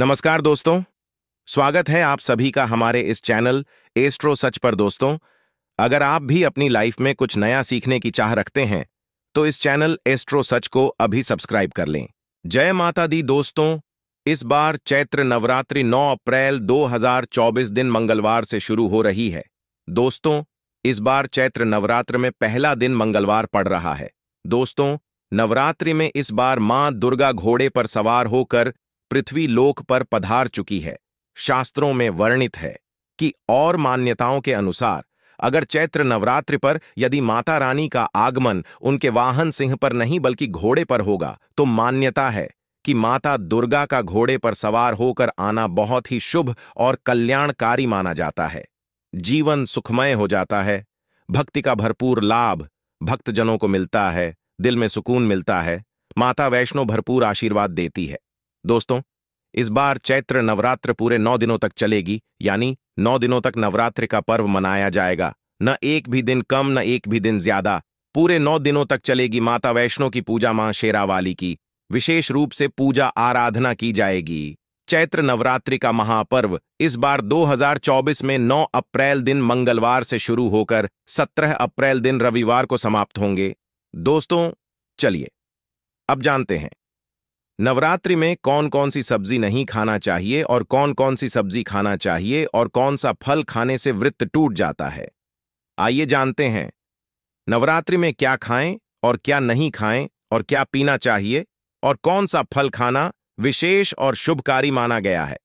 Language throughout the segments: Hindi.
नमस्कार दोस्तों स्वागत है आप सभी का हमारे इस चैनल एस्ट्रो सच पर दोस्तों अगर आप भी अपनी लाइफ में कुछ नया सीखने की चाह रखते हैं तो इस चैनल एस्ट्रो सच को अभी सब्सक्राइब कर लें जय माता दी दोस्तों इस बार चैत्र नवरात्रि 9 अप्रैल 2024 दिन मंगलवार से शुरू हो रही है दोस्तों इस बार चैत्र नवरात्र में पहला दिन मंगलवार पड़ रहा है दोस्तों नवरात्रि में इस बार मां दुर्गा घोड़े पर सवार होकर पृथ्वी लोक पर पधार चुकी है शास्त्रों में वर्णित है कि और मान्यताओं के अनुसार अगर चैत्र नवरात्रि पर यदि माता रानी का आगमन उनके वाहन सिंह पर नहीं बल्कि घोड़े पर होगा तो मान्यता है कि माता दुर्गा का घोड़े पर सवार होकर आना बहुत ही शुभ और कल्याणकारी माना जाता है जीवन सुखमय हो जाता है भक्ति का भरपूर लाभ भक्तजनों को मिलता है दिल में सुकून मिलता है माता वैष्णो भरपूर आशीर्वाद देती है दोस्तों इस बार चैत्र नवरात्र पूरे नौ दिनों तक चलेगी यानी नौ दिनों तक नवरात्र का पर्व मनाया जाएगा न एक भी दिन कम न एक भी दिन ज्यादा पूरे नौ दिनों तक चलेगी माता वैष्णो की पूजा मां शेरावाली की विशेष रूप से पूजा आराधना की जाएगी चैत्र नवरात्रि का महापर्व इस बार 2024 में 9 अप्रैल दिन मंगलवार से शुरू होकर 17 अप्रैल दिन रविवार को समाप्त होंगे दोस्तों चलिए अब जानते हैं नवरात्रि में कौन कौन सी सब्जी नहीं खाना चाहिए और कौन कौन सी सब्जी खाना चाहिए और कौन सा फल खाने से वृत्त टूट जाता है आइए जानते हैं नवरात्रि में क्या खाएं और क्या नहीं खाएं और क्या पीना चाहिए और कौन सा फल खाना विशेष और शुभकारी माना गया है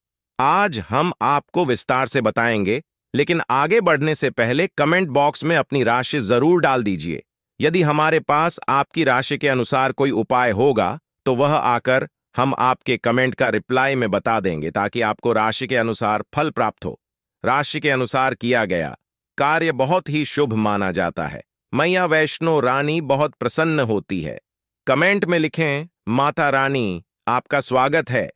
आज हम आपको विस्तार से बताएंगे लेकिन आगे बढ़ने से पहले कमेंट बॉक्स में अपनी राशि जरूर डाल दीजिए यदि हमारे पास आपकी राशि के अनुसार कोई उपाय होगा तो वह आकर हम आपके कमेंट का रिप्लाई में बता देंगे ताकि आपको राशि के अनुसार फल प्राप्त हो राशि के अनुसार किया गया कार्य बहुत ही शुभ माना जाता है मैया वैष्णो रानी बहुत प्रसन्न होती है कमेंट में लिखें माता रानी आपका स्वागत है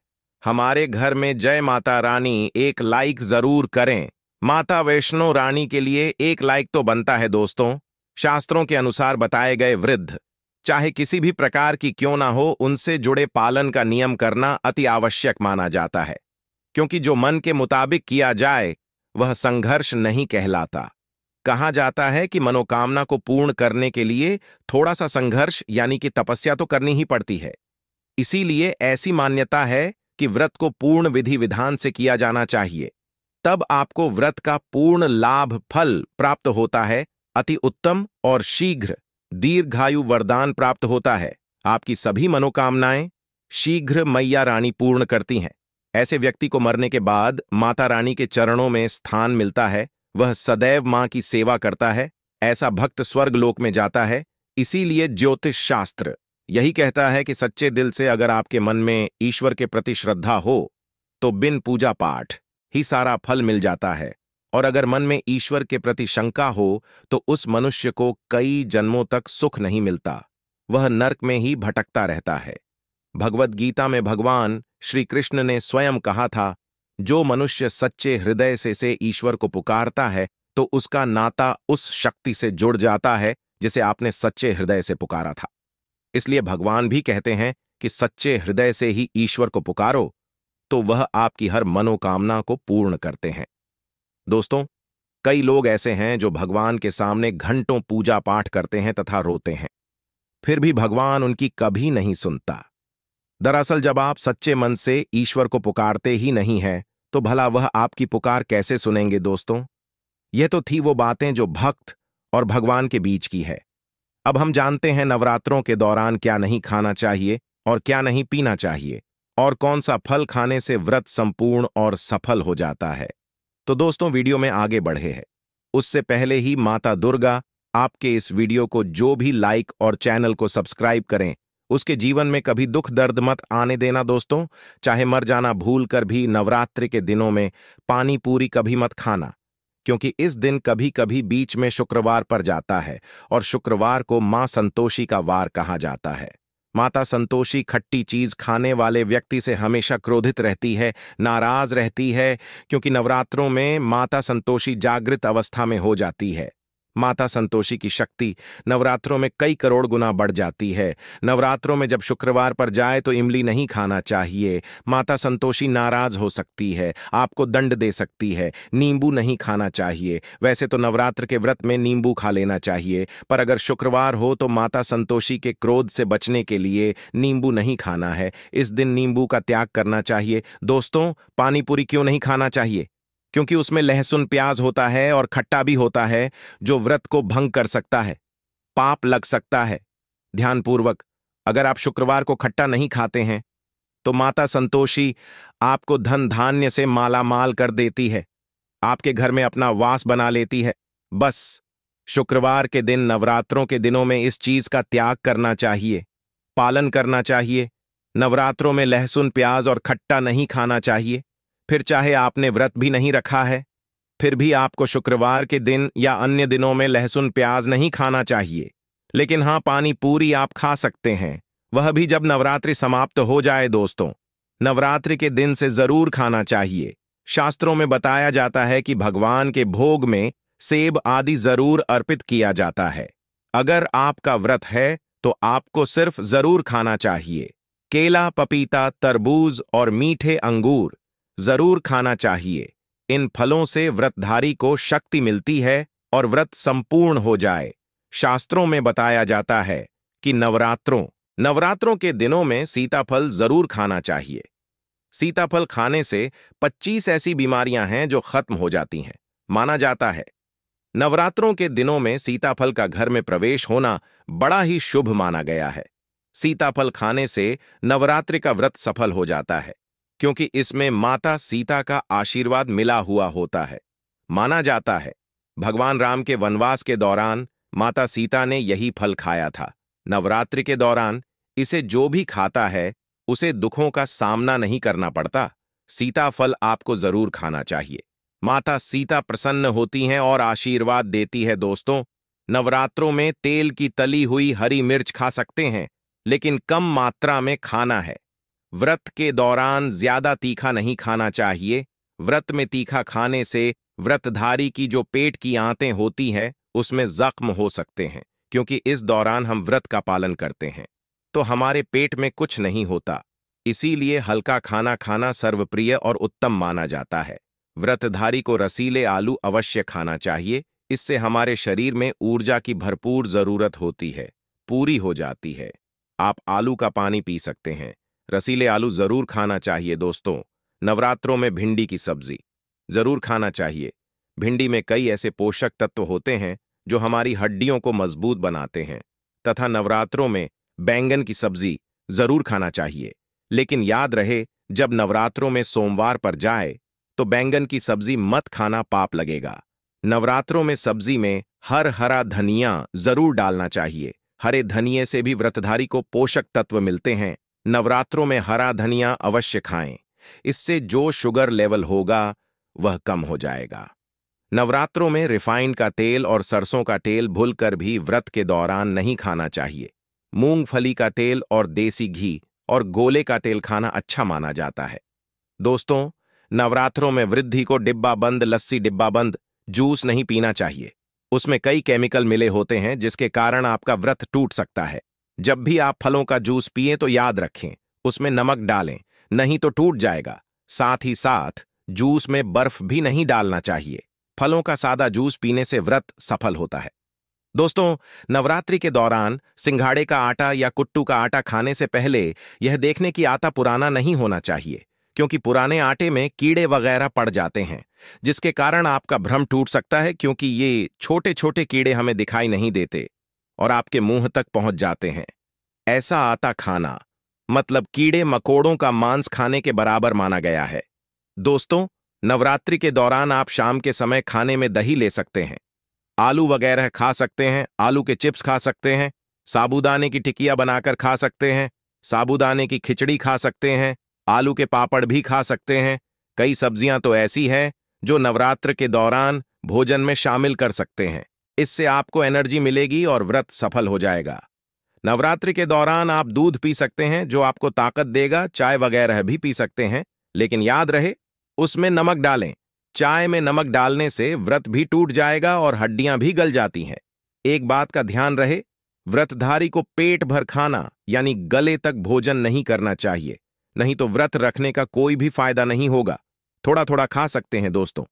हमारे घर में जय माता रानी एक लाइक जरूर करें माता वैष्णो रानी के लिए एक लाइक तो बनता है दोस्तों शास्त्रों के अनुसार बताए गए वृद्ध चाहे किसी भी प्रकार की क्यों ना हो उनसे जुड़े पालन का नियम करना अति आवश्यक माना जाता है क्योंकि जो मन के मुताबिक किया जाए वह संघर्ष नहीं कहलाता कहा जाता है कि मनोकामना को पूर्ण करने के लिए थोड़ा सा संघर्ष यानी कि तपस्या तो करनी ही पड़ती है इसीलिए ऐसी मान्यता है कि व्रत को पूर्ण विधि विधान से किया जाना चाहिए तब आपको व्रत का पूर्ण लाभ फल प्राप्त होता है अति उत्तम और शीघ्र दीर्घायु वरदान प्राप्त होता है आपकी सभी मनोकामनाएं शीघ्र मैया रानी पूर्ण करती हैं ऐसे व्यक्ति को मरने के बाद माता रानी के चरणों में स्थान मिलता है वह सदैव मां की सेवा करता है ऐसा भक्त स्वर्ग लोक में जाता है इसीलिए ज्योतिष शास्त्र यही कहता है कि सच्चे दिल से अगर आपके मन में ईश्वर के प्रति श्रद्धा हो तो बिन पूजा पाठ ही सारा फल मिल जाता है और अगर मन में ईश्वर के प्रति शंका हो तो उस मनुष्य को कई जन्मों तक सुख नहीं मिलता वह नर्क में ही भटकता रहता है भगवत गीता में भगवान श्री कृष्ण ने स्वयं कहा था जो मनुष्य सच्चे हृदय से से ईश्वर को पुकारता है तो उसका नाता उस शक्ति से जुड़ जाता है जिसे आपने सच्चे हृदय से पुकारा था इसलिए भगवान भी कहते हैं कि सच्चे हृदय से ही ईश्वर को पुकारो तो वह आपकी हर मनोकामना को पूर्ण करते हैं दोस्तों कई लोग ऐसे हैं जो भगवान के सामने घंटों पूजा पाठ करते हैं तथा रोते हैं फिर भी भगवान उनकी कभी नहीं सुनता दरअसल जब आप सच्चे मन से ईश्वर को पुकारते ही नहीं हैं तो भला वह आपकी पुकार कैसे सुनेंगे दोस्तों यह तो थी वो बातें जो भक्त और भगवान के बीच की है अब हम जानते हैं नवरात्रों के दौरान क्या नहीं खाना चाहिए और क्या नहीं पीना चाहिए और कौन सा फल खाने से व्रत संपूर्ण और सफल हो जाता है तो दोस्तों वीडियो में आगे बढ़े हैं उससे पहले ही माता दुर्गा आपके इस वीडियो को जो भी लाइक और चैनल को सब्सक्राइब करें उसके जीवन में कभी दुख दर्द मत आने देना दोस्तों चाहे मर जाना भूल कर भी नवरात्रि के दिनों में पानी पूरी कभी मत खाना क्योंकि इस दिन कभी कभी बीच में शुक्रवार पर जाता है और शुक्रवार को मां संतोषी का वार कहा जाता है माता संतोषी खट्टी चीज खाने वाले व्यक्ति से हमेशा क्रोधित रहती है नाराज रहती है क्योंकि नवरात्रों में माता संतोषी जागृत अवस्था में हो जाती है माता संतोषी की शक्ति नवरात्रों में कई करोड़ गुना बढ़ जाती है नवरात्रों में जब शुक्रवार पर जाए तो इमली नहीं खाना चाहिए माता संतोषी नाराज हो सकती है आपको दंड दे सकती है नींबू नहीं खाना चाहिए वैसे तो नवरात्र के व्रत में नींबू खा लेना चाहिए पर अगर शुक्रवार हो तो माता संतोषी के क्रोध से बचने के लिए नींबू नहीं खाना है इस दिन नींबू का त्याग करना चाहिए दोस्तों पानीपुरी क्यों नहीं खाना चाहिए क्योंकि उसमें लहसुन प्याज होता है और खट्टा भी होता है जो व्रत को भंग कर सकता है पाप लग सकता है ध्यानपूर्वक अगर आप शुक्रवार को खट्टा नहीं खाते हैं तो माता संतोषी आपको धन धान्य से मालामाल कर देती है आपके घर में अपना वास बना लेती है बस शुक्रवार के दिन नवरात्रों के दिनों में इस चीज का त्याग करना चाहिए पालन करना चाहिए नवरात्रों में लहसुन प्याज और खट्टा नहीं खाना चाहिए फिर चाहे आपने व्रत भी नहीं रखा है फिर भी आपको शुक्रवार के दिन या अन्य दिनों में लहसुन प्याज नहीं खाना चाहिए लेकिन हाँ पानी पूरी आप खा सकते हैं वह भी जब नवरात्रि समाप्त हो जाए दोस्तों नवरात्रि के दिन से जरूर खाना चाहिए शास्त्रों में बताया जाता है कि भगवान के भोग में सेब आदि जरूर अर्पित किया जाता है अगर आपका व्रत है तो आपको सिर्फ जरूर खाना चाहिए केला पपीता तरबूज और मीठे अंगूर जरूर खाना चाहिए इन फलों से व्रतधारी को शक्ति मिलती है और व्रत संपूर्ण हो जाए शास्त्रों में बताया जाता है कि नवरात्रों नवरात्रों के दिनों में सीताफल जरूर खाना चाहिए सीताफल खाने से 25 ऐसी बीमारियां हैं जो खत्म हो जाती हैं माना जाता है नवरात्रों के दिनों में सीताफल का घर में प्रवेश होना बड़ा ही शुभ माना गया है सीताफल खाने से नवरात्रि का व्रत सफल हो जाता है क्योंकि इसमें माता सीता का आशीर्वाद मिला हुआ होता है माना जाता है भगवान राम के वनवास के दौरान माता सीता ने यही फल खाया था नवरात्रि के दौरान इसे जो भी खाता है उसे दुखों का सामना नहीं करना पड़ता सीता फल आपको जरूर खाना चाहिए माता सीता प्रसन्न होती हैं और आशीर्वाद देती है दोस्तों नवरात्रों में तेल की तली हुई हरी मिर्च खा सकते हैं लेकिन कम मात्रा में खाना है व्रत के दौरान ज्यादा तीखा नहीं खाना चाहिए व्रत में तीखा खाने से व्रतधारी की जो पेट की आंतें होती हैं उसमें जख्म हो सकते हैं क्योंकि इस दौरान हम व्रत का पालन करते हैं तो हमारे पेट में कुछ नहीं होता इसीलिए हल्का खाना खाना सर्वप्रिय और उत्तम माना जाता है व्रतधारी को रसीले आलू अवश्य खाना चाहिए इससे हमारे शरीर में ऊर्जा की भरपूर जरूरत होती है पूरी हो जाती है आप आलू का पानी पी सकते हैं रसीले आलू ज़रूर खाना चाहिए दोस्तों नवरात्रों में भिंडी की सब्जी ज़रूर खाना चाहिए भिंडी में कई ऐसे पोषक तत्व होते हैं जो हमारी हड्डियों को मजबूत बनाते हैं तथा नवरात्रों में बैंगन की सब्जी ज़रूर खाना चाहिए लेकिन याद रहे जब नवरात्रों में सोमवार पर जाए तो बैंगन की सब्जी मत खाना पाप लगेगा नवरात्रों में सब्जी में हर हरा धनिया जरूर डालना चाहिए हरे धनिए से भी व्रतधारी को पोषक तत्व मिलते हैं नवरात्रों में हरा धनिया अवश्य खाएं इससे जो शुगर लेवल होगा वह कम हो जाएगा नवरात्रों में रिफाइंड का तेल और सरसों का तेल भूलकर भी व्रत के दौरान नहीं खाना चाहिए मूंगफली का तेल और देसी घी और गोले का तेल खाना अच्छा माना जाता है दोस्तों नवरात्रों में वृद्धि को डिब्बा बंद लस्सी डिब्बा बंद जूस नहीं पीना चाहिए उसमें कई केमिकल मिले होते हैं जिसके कारण आपका व्रत टूट सकता है जब भी आप फलों का जूस पिए तो याद रखें उसमें नमक डालें नहीं तो टूट जाएगा साथ ही साथ जूस में बर्फ भी नहीं डालना चाहिए फलों का सादा जूस पीने से व्रत सफल होता है दोस्तों नवरात्रि के दौरान सिंघाड़े का आटा या कुट्टू का आटा खाने से पहले यह देखने की आटा पुराना नहीं होना चाहिए क्योंकि पुराने आटे में कीड़े वगैरह पड़ जाते हैं जिसके कारण आपका भ्रम टूट सकता है क्योंकि ये छोटे छोटे कीड़े हमें दिखाई नहीं देते और आपके मुंह तक पहुंच जाते हैं ऐसा आता खाना मतलब कीड़े मकोड़ों का मांस खाने के बराबर माना गया है दोस्तों नवरात्रि के दौरान आप शाम के समय खाने में दही ले सकते हैं आलू वगैरह खा सकते हैं आलू के चिप्स खा सकते हैं साबूदाने की टिकिया बनाकर खा सकते हैं साबूदाने की खिचड़ी खा सकते हैं आलू के पापड़ भी खा सकते हैं कई सब्जियां तो ऐसी हैं जो नवरात्र के दौरान भोजन में शामिल कर सकते हैं इससे आपको एनर्जी मिलेगी और व्रत सफल हो जाएगा नवरात्रि के दौरान आप दूध पी सकते हैं जो आपको ताकत देगा चाय वगैरह भी पी सकते हैं लेकिन याद रहे उसमें नमक डालें चाय में नमक डालने से व्रत भी टूट जाएगा और हड्डियां भी गल जाती हैं एक बात का ध्यान रहे व्रतधारी को पेट भर खाना यानी गले तक भोजन नहीं करना चाहिए नहीं तो व्रत रखने का कोई भी फायदा नहीं होगा थोड़ा थोड़ा खा सकते हैं दोस्तों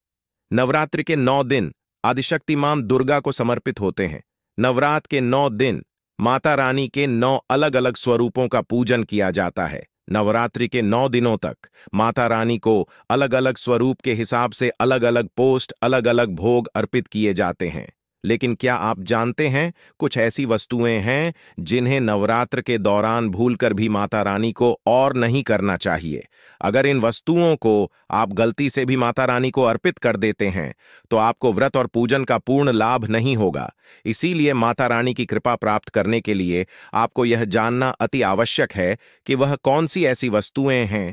नवरात्रि के नौ दिन आदिशक्ति माम दुर्गा को समर्पित होते हैं नवरात्र के नौ दिन माता रानी के नौ अलग अलग स्वरूपों का पूजन किया जाता है नवरात्रि के नौ दिनों तक माता रानी को अलग अलग स्वरूप के हिसाब से अलग अलग पोस्ट अलग अलग भोग अर्पित किए जाते हैं लेकिन क्या आप जानते हैं कुछ ऐसी वस्तुएं हैं जिन्हें नवरात्र के दौरान भूलकर भी माता रानी को और नहीं करना चाहिए अगर इन वस्तुओं को आप गलती से भी माता रानी को अर्पित कर देते हैं तो आपको व्रत और पूजन का पूर्ण लाभ नहीं होगा इसीलिए माता रानी की कृपा प्राप्त करने के लिए आपको यह जानना अति आवश्यक है कि वह कौन सी ऐसी वस्तुएं हैं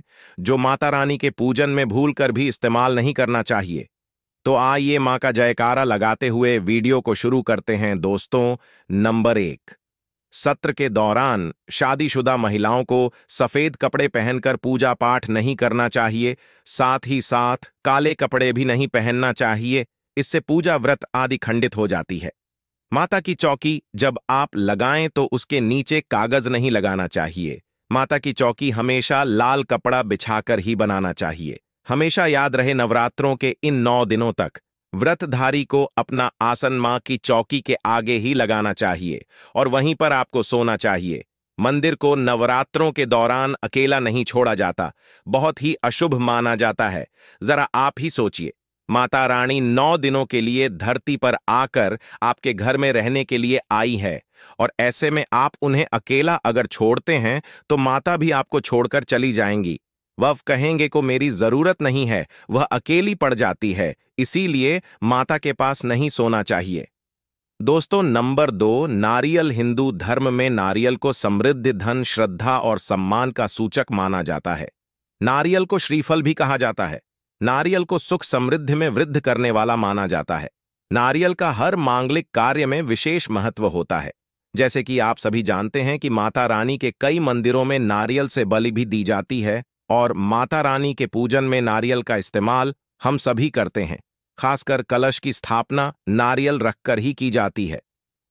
जो माता रानी के पूजन में भूल कर भी इस्तेमाल नहीं करना चाहिए तो आइए माँ का जयकारा लगाते हुए वीडियो को शुरू करते हैं दोस्तों नंबर एक सत्र के दौरान शादीशुदा महिलाओं को सफेद कपड़े पहनकर पूजा पाठ नहीं करना चाहिए साथ ही साथ काले कपड़े भी नहीं पहनना चाहिए इससे पूजा व्रत आदि खंडित हो जाती है माता की चौकी जब आप लगाएं तो उसके नीचे कागज नहीं लगाना चाहिए माता की चौकी हमेशा लाल कपड़ा बिछाकर ही बनाना चाहिए हमेशा याद रहे नवरात्रों के इन नौ दिनों तक व्रतधारी को अपना आसन मां की चौकी के आगे ही लगाना चाहिए और वहीं पर आपको सोना चाहिए मंदिर को नवरात्रों के दौरान अकेला नहीं छोड़ा जाता बहुत ही अशुभ माना जाता है जरा आप ही सोचिए माता रानी नौ दिनों के लिए धरती पर आकर आपके घर में रहने के लिए आई है और ऐसे में आप उन्हें अकेला अगर छोड़ते हैं तो माता भी आपको छोड़कर चली जाएंगी वह कहेंगे को मेरी जरूरत नहीं है वह अकेली पड़ जाती है इसीलिए माता के पास नहीं सोना चाहिए दोस्तों नंबर दो नारियल हिंदू धर्म में नारियल को समृद्ध धन श्रद्धा और सम्मान का सूचक माना जाता है नारियल को श्रीफल भी कहा जाता है नारियल को सुख समृद्धि में वृद्ध करने वाला माना जाता है नारियल का हर मांगलिक कार्य में विशेष महत्व होता है जैसे कि आप सभी जानते हैं कि माता रानी के कई मंदिरों में नारियल से बलि भी दी जाती है और माता रानी के पूजन में नारियल का इस्तेमाल हम सभी करते हैं खासकर कलश की स्थापना नारियल रखकर ही की जाती है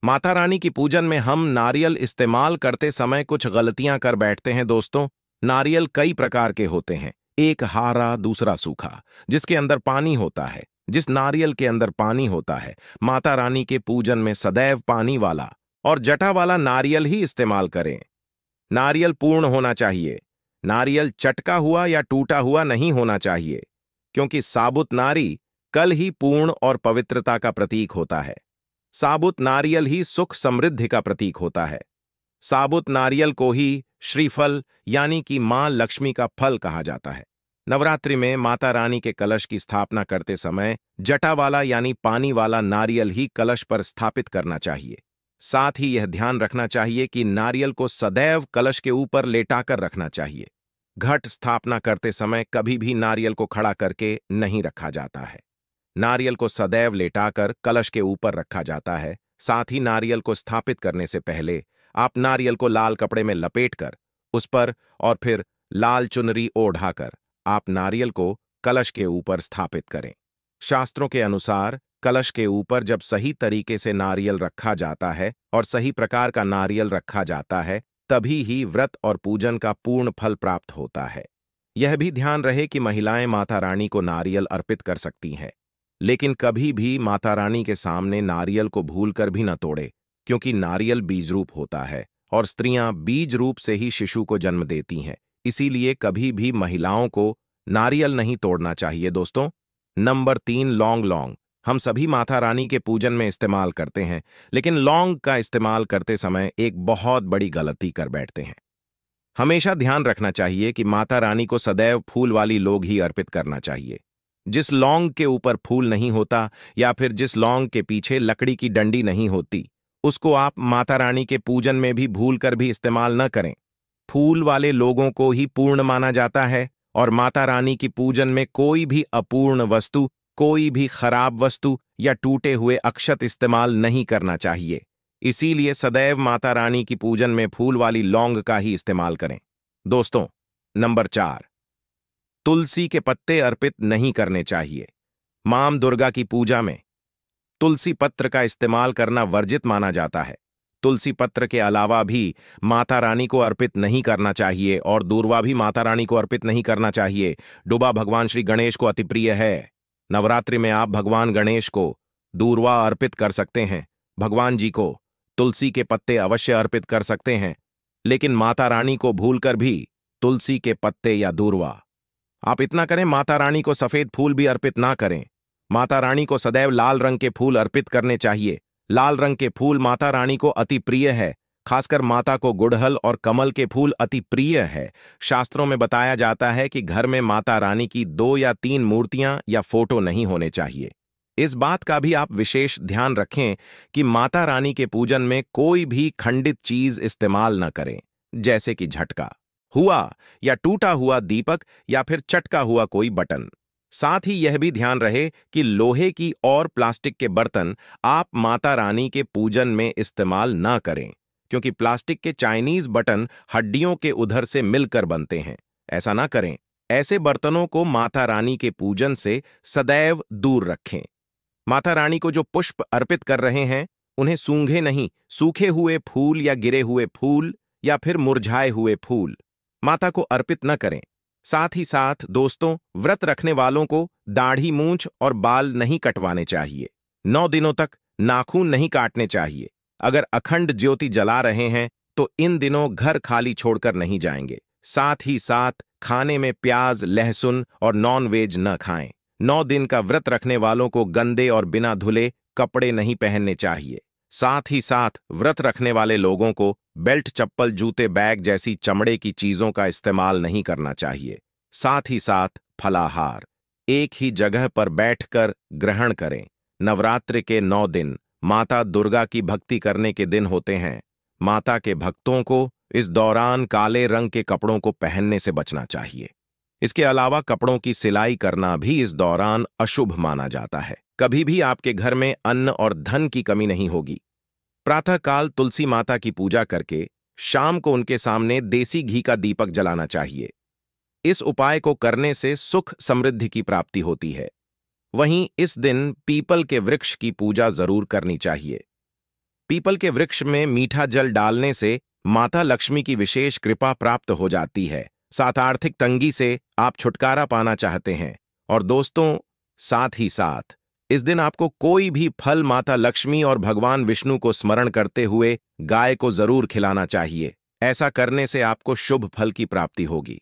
माता रानी की पूजन में हम नारियल इस्तेमाल करते समय कुछ गलतियां कर बैठते हैं दोस्तों नारियल कई प्रकार के होते हैं एक हारा दूसरा सूखा जिसके अंदर पानी होता है जिस नारियल के अंदर पानी होता है माता रानी के पूजन में सदैव पानी वाला और जटा वाला नारियल ही इस्तेमाल करें नारियल पूर्ण होना चाहिए नारियल चटका हुआ या टूटा हुआ नहीं होना चाहिए क्योंकि साबुत नारी कल ही पूर्ण और पवित्रता का प्रतीक होता है साबुत नारियल ही सुख समृद्धि का प्रतीक होता है साबुत नारियल को ही श्रीफल यानी कि मां लक्ष्मी का फल कहा जाता है नवरात्रि में माता रानी के कलश की स्थापना करते समय जटा वाला यानी पानी वाला नारियल ही कलश पर स्थापित करना चाहिए साथ ही यह ध्यान रखना चाहिए कि नारियल को सदैव कलश के ऊपर लेटाकर रखना चाहिए घट स्थापना करते समय कभी भी नारियल को खड़ा करके नहीं रखा जाता है नारियल को सदैव लेटाकर कलश के ऊपर रखा जाता है साथ ही नारियल को स्थापित करने से पहले आप नारियल को लाल कपड़े में लपेटकर उस पर और फिर लाल चुनरी ओढ़ाकर आप नारियल को कलश के ऊपर स्थापित करें शास्त्रों के अनुसार कलश के ऊपर जब सही तरीके से नारियल रखा जाता है और सही प्रकार का नारियल रखा जाता है तभी ही व्रत और पूजन का पूर्ण फल प्राप्त होता है यह भी ध्यान रहे कि महिलाएं माता रानी को नारियल अर्पित कर सकती हैं लेकिन कभी भी माता रानी के सामने नारियल को भूलकर भी न तोड़े क्योंकि नारियल बीज रूप होता है और स्त्रियां बीज रूप से ही शिशु को जन्म देती हैं इसीलिए कभी भी महिलाओं को नारियल नहीं तोड़ना चाहिए दोस्तों नंबर तीन लॉन्ग लॉन्ग हम सभी माता रानी के पूजन में इस्तेमाल करते हैं लेकिन लौंग का इस्तेमाल करते समय एक बहुत बड़ी गलती कर बैठते हैं हमेशा ध्यान रखना चाहिए कि माता रानी को सदैव फूल वाली लोग ही अर्पित करना चाहिए जिस लौंग के ऊपर फूल नहीं होता या फिर जिस लौंग के पीछे लकड़ी की डंडी नहीं होती उसको आप माता रानी के पूजन में भी भूल कर भी इस्तेमाल न करें फूल वाले लोगों को ही पूर्ण माना जाता है और माता रानी की पूजन में कोई भी अपूर्ण वस्तु कोई भी खराब वस्तु या टूटे हुए अक्षत इस्तेमाल नहीं करना चाहिए इसीलिए सदैव माता रानी की पूजन में फूल वाली लौंग का ही इस्तेमाल करें दोस्तों नंबर चार तुलसी के पत्ते अर्पित नहीं करने चाहिए माम दुर्गा की पूजा में तुलसी पत्र का इस्तेमाल करना वर्जित माना जाता है तुलसी पत्र के अलावा भी माता रानी को अर्पित नहीं करना चाहिए और दूरवा भी माता रानी को अर्पित नहीं करना चाहिए डुबा भगवान श्री गणेश को अति प्रिय है नवरात्रि में आप भगवान गणेश को दूरवा अर्पित कर सकते हैं भगवान जी को तुलसी के पत्ते अवश्य अर्पित कर सकते हैं लेकिन माता रानी को भूलकर भी तुलसी के पत्ते या दूरवा आप इतना करें माता रानी को सफेद फूल भी अर्पित ना करें माता रानी को सदैव लाल रंग के फूल अर्पित करने चाहिए लाल रंग के फूल माता रानी को अति प्रिय है खासकर माता को गुड़हल और कमल के फूल अति प्रिय है शास्त्रों में बताया जाता है कि घर में माता रानी की दो या तीन मूर्तियां या फोटो नहीं होने चाहिए इस बात का भी आप विशेष ध्यान रखें कि माता रानी के पूजन में कोई भी खंडित चीज इस्तेमाल न करें जैसे कि झटका हुआ या टूटा हुआ दीपक या फिर चटका हुआ कोई बटन साथ ही यह भी ध्यान रहे कि लोहे की और प्लास्टिक के बर्तन आप माता रानी के पूजन में इस्तेमाल न करें क्योंकि प्लास्टिक के चाइनीज बटन हड्डियों के उधर से मिलकर बनते हैं ऐसा ना करें ऐसे बर्तनों को माता रानी के पूजन से सदैव दूर रखें माता रानी को जो पुष्प अर्पित कर रहे हैं उन्हें सूंघे नहीं सूखे हुए फूल या गिरे हुए फूल या फिर मुरझाए हुए फूल माता को अर्पित न करें साथ ही साथ दोस्तों व्रत रखने वालों को दाढ़ी मूंछ और बाल नहीं कटवाने चाहिए नौ दिनों तक नाखून नहीं काटने चाहिए अगर अखंड ज्योति जला रहे हैं तो इन दिनों घर खाली छोड़कर नहीं जाएंगे साथ ही साथ खाने में प्याज लहसुन और नॉन वेज न खाएं नौ दिन का व्रत रखने वालों को गंदे और बिना धुले कपड़े नहीं पहनने चाहिए साथ ही साथ व्रत रखने वाले लोगों को बेल्ट चप्पल जूते बैग जैसी चमड़े की चीजों का इस्तेमाल नहीं करना चाहिए साथ ही साथ फलाहार एक ही जगह पर बैठकर ग्रहण करें नवरात्र के नौ दिन माता दुर्गा की भक्ति करने के दिन होते हैं माता के भक्तों को इस दौरान काले रंग के कपड़ों को पहनने से बचना चाहिए इसके अलावा कपड़ों की सिलाई करना भी इस दौरान अशुभ माना जाता है कभी भी आपके घर में अन्न और धन की कमी नहीं होगी प्रातःकाल तुलसी माता की पूजा करके शाम को उनके सामने देसी घी का दीपक जलाना चाहिए इस उपाय को करने से सुख समृद्धि की प्राप्ति होती है वहीं इस दिन पीपल के वृक्ष की पूजा जरूर करनी चाहिए पीपल के वृक्ष में मीठा जल डालने से माता लक्ष्मी की विशेष कृपा प्राप्त हो जाती है साथ आर्थिक तंगी से आप छुटकारा पाना चाहते हैं और दोस्तों साथ ही साथ इस दिन आपको कोई भी फल माता लक्ष्मी और भगवान विष्णु को स्मरण करते हुए गाय को जरूर खिलाना चाहिए ऐसा करने से आपको शुभ फल की प्राप्ति होगी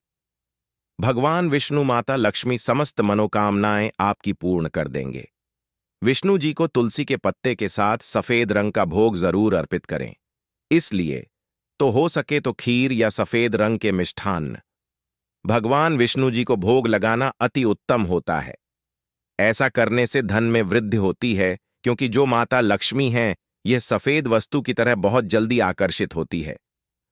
भगवान विष्णु माता लक्ष्मी समस्त मनोकामनाएं आपकी पूर्ण कर देंगे विष्णु जी को तुलसी के पत्ते के साथ सफेद रंग का भोग जरूर अर्पित करें इसलिए तो हो सके तो खीर या सफेद रंग के मिष्ठान भगवान विष्णु जी को भोग लगाना अति उत्तम होता है ऐसा करने से धन में वृद्धि होती है क्योंकि जो माता लक्ष्मी हैं यह सफेद वस्तु की तरह बहुत जल्दी आकर्षित होती है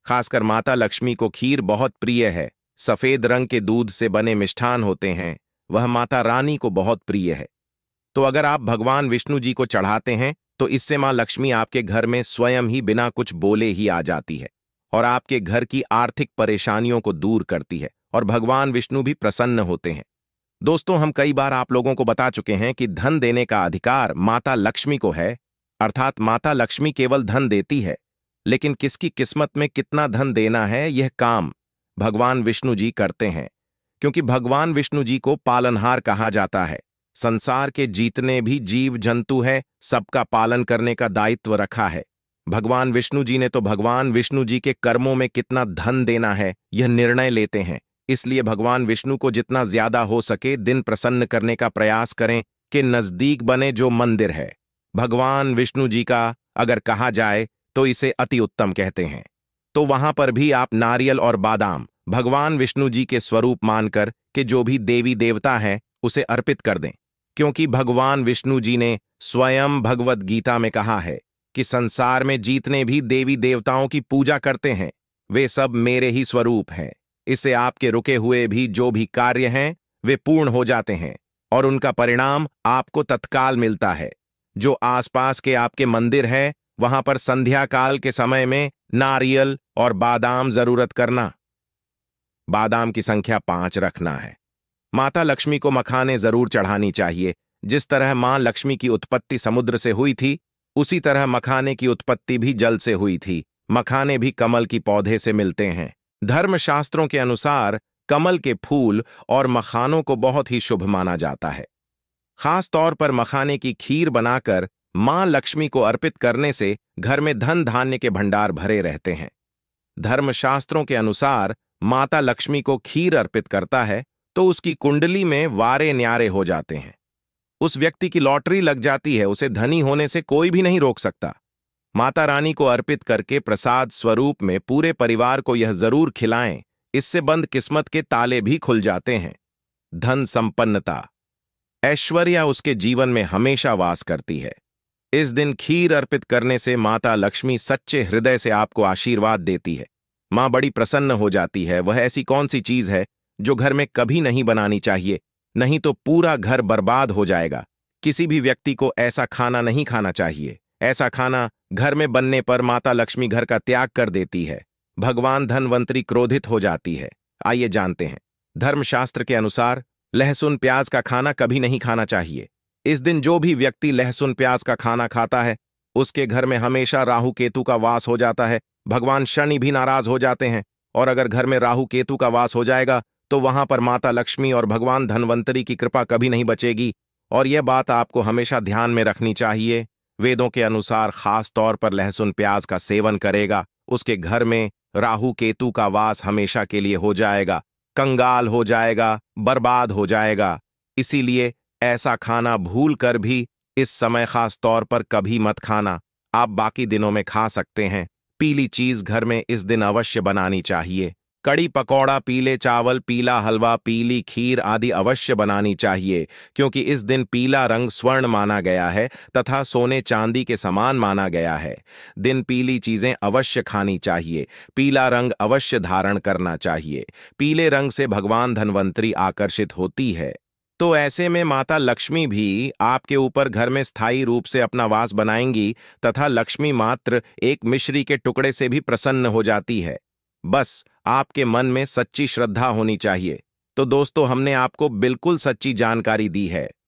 खासकर माता लक्ष्मी को खीर बहुत प्रिय है सफेद रंग के दूध से बने मिष्ठान होते हैं वह माता रानी को बहुत प्रिय है तो अगर आप भगवान विष्णु जी को चढ़ाते हैं तो इससे मां लक्ष्मी आपके घर में स्वयं ही बिना कुछ बोले ही आ जाती है और आपके घर की आर्थिक परेशानियों को दूर करती है और भगवान विष्णु भी प्रसन्न होते हैं दोस्तों हम कई बार आप लोगों को बता चुके हैं कि धन देने का अधिकार माता लक्ष्मी को है अर्थात माता लक्ष्मी केवल धन देती है लेकिन किसकी किस्मत में कितना धन देना है यह काम भगवान विष्णु जी करते हैं क्योंकि भगवान विष्णु जी को पालनहार कहा जाता है संसार के जीतने भी जीव जंतु हैं सबका पालन करने का दायित्व रखा है भगवान विष्णु जी ने तो भगवान विष्णु जी के कर्मों में कितना धन देना है यह निर्णय लेते हैं इसलिए भगवान विष्णु को जितना ज्यादा हो सके दिन प्रसन्न करने का प्रयास करें कि नजदीक बने जो मंदिर है भगवान विष्णु जी का अगर कहा जाए तो इसे अति उत्तम कहते हैं तो वहां पर भी आप नारियल और बादाम भगवान विष्णु जी के स्वरूप मानकर कि जो भी देवी देवता हैं उसे अर्पित कर दें क्योंकि भगवान विष्णु जी ने स्वयं भगवद गीता में कहा है कि संसार में जीतने भी देवी देवताओं की पूजा करते हैं वे सब मेरे ही स्वरूप हैं इससे आपके रुके हुए भी जो भी कार्य हैं वे पूर्ण हो जाते हैं और उनका परिणाम आपको तत्काल मिलता है जो आसपास के आपके मंदिर हैं वहां पर संध्या काल के समय में नारियल और बादाम जरूरत करना बादाम की संख्या पांच रखना है माता लक्ष्मी को मखाने जरूर चढ़ानी चाहिए जिस तरह मां लक्ष्मी की उत्पत्ति समुद्र से हुई थी उसी तरह मखाने की उत्पत्ति भी जल से हुई थी मखाने भी कमल की पौधे से मिलते हैं धर्मशास्त्रों के अनुसार कमल के फूल और मखानों को बहुत ही शुभ माना जाता है खास तौर पर मखाने की खीर बनाकर मां लक्ष्मी को अर्पित करने से घर में धन धान्य के भंडार भरे रहते हैं धर्मशास्त्रों के अनुसार माता लक्ष्मी को खीर अर्पित करता है तो उसकी कुंडली में वारे न्यारे हो जाते हैं उस व्यक्ति की लॉटरी लग जाती है उसे धनी होने से कोई भी नहीं रोक सकता माता रानी को अर्पित करके प्रसाद स्वरूप में पूरे परिवार को यह जरूर खिलाएं इससे बंद किस्मत के ताले भी खुल जाते हैं धन संपन्नता ऐश्वर्या उसके जीवन में हमेशा वास करती है इस दिन खीर अर्पित करने से माता लक्ष्मी सच्चे हृदय से आपको आशीर्वाद देती है माँ बड़ी प्रसन्न हो जाती है वह ऐसी कौन सी चीज है जो घर में कभी नहीं बनानी चाहिए नहीं तो पूरा घर बर्बाद हो जाएगा किसी भी व्यक्ति को ऐसा खाना नहीं खाना चाहिए ऐसा खाना घर में बनने पर माता लक्ष्मी घर का त्याग कर देती है भगवान धनवंतरी क्रोधित हो जाती है आइए जानते हैं धर्मशास्त्र के अनुसार लहसुन प्याज का खाना कभी नहीं खाना चाहिए इस दिन जो भी व्यक्ति लहसुन प्याज का खाना खाता है उसके घर में हमेशा राहु केतु का वास हो जाता है भगवान शनि भी नाराज हो जाते हैं और अगर घर में राहु केतु का वास हो जाएगा तो वहां पर माता लक्ष्मी और भगवान धनवंतरी की कृपा कभी नहीं बचेगी और यह बात आपको हमेशा ध्यान में रखनी चाहिए वेदों के अनुसार खास तौर पर लहसुन प्याज का सेवन करेगा उसके घर में राहु केतु का वास हमेशा के लिए हो जाएगा कंगाल हो जाएगा बर्बाद हो जाएगा इसीलिए ऐसा खाना भूल कर भी इस समय खास तौर पर कभी मत खाना आप बाकी दिनों में खा सकते हैं पीली चीज घर में इस दिन अवश्य बनानी चाहिए कड़ी पकौड़ा पीले चावल पीला हलवा पीली खीर आदि अवश्य बनानी चाहिए क्योंकि इस दिन पीला रंग स्वर्ण माना गया है तथा सोने चांदी के समान माना गया है दिन पीली चीजें अवश्य खानी चाहिए पीला रंग अवश्य धारण करना चाहिए पीले रंग से भगवान धनवंतरी आकर्षित होती है तो ऐसे में माता लक्ष्मी भी आपके ऊपर घर में स्थायी रूप से अपना वास बनाएंगी तथा लक्ष्मी मात्र एक मिश्री के टुकड़े से भी प्रसन्न हो जाती है बस आपके मन में सच्ची श्रद्धा होनी चाहिए तो दोस्तों हमने आपको बिल्कुल सच्ची जानकारी दी है